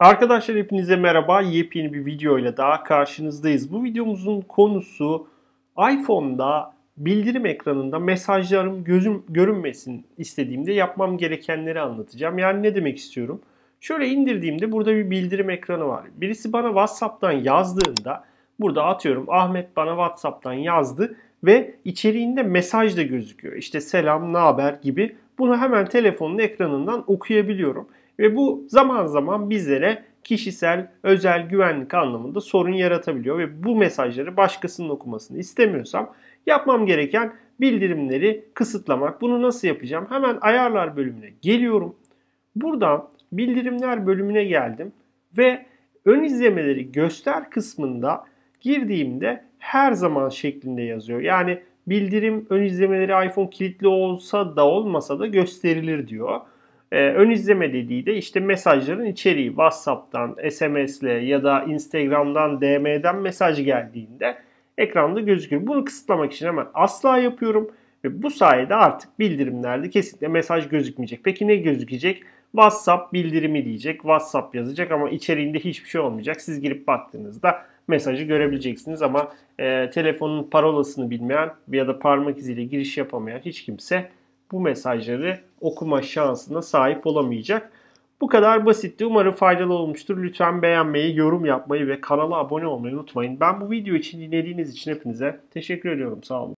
Arkadaşlar hepinize merhaba. Yepyeni bir video ile daha karşınızdayız. Bu videomuzun konusu iPhone'da bildirim ekranında mesajlarım gözüm görünmesin istediğimde yapmam gerekenleri anlatacağım. Yani ne demek istiyorum? Şöyle indirdiğimde burada bir bildirim ekranı var. Birisi bana WhatsApp'tan yazdığında burada atıyorum Ahmet bana WhatsApp'tan yazdı ve içeriğinde mesaj da gözüküyor. İşte selam, ne haber gibi. Bunu hemen telefonun ekranından okuyabiliyorum. Ve bu zaman zaman bizlere kişisel, özel güvenlik anlamında sorun yaratabiliyor ve bu mesajları başkasının okumasını istemiyorsam yapmam gereken bildirimleri kısıtlamak. Bunu nasıl yapacağım? Hemen ayarlar bölümüne geliyorum. Buradan bildirimler bölümüne geldim ve ön izlemeleri göster kısmında girdiğimde her zaman şeklinde yazıyor. Yani bildirim ön izlemeleri iPhone kilitli olsa da olmasa da gösterilir diyor. E, ön izleme dediği de işte mesajların içeriği WhatsApp'tan, SMS'le ya da Instagram'dan, DM'den mesaj geldiğinde ekranda gözükür. Bunu kısıtlamak için hemen asla yapıyorum ve bu sayede artık bildirimlerde kesinlikle mesaj gözükmeyecek. Peki ne gözükecek? WhatsApp bildirimi diyecek, WhatsApp yazacak ama içeriğinde hiçbir şey olmayacak. Siz girip baktığınızda mesajı görebileceksiniz ama e, telefonun parolasını bilmeyen ya da parmak iziyle giriş yapamayan hiç kimse bu mesajları okuma şansına sahip olamayacak. Bu kadar basitti. Umarım faydalı olmuştur. Lütfen beğenmeyi, yorum yapmayı ve kanala abone olmayı unutmayın. Ben bu video için dinlediğiniz için hepinize teşekkür ediyorum. Sağ olun.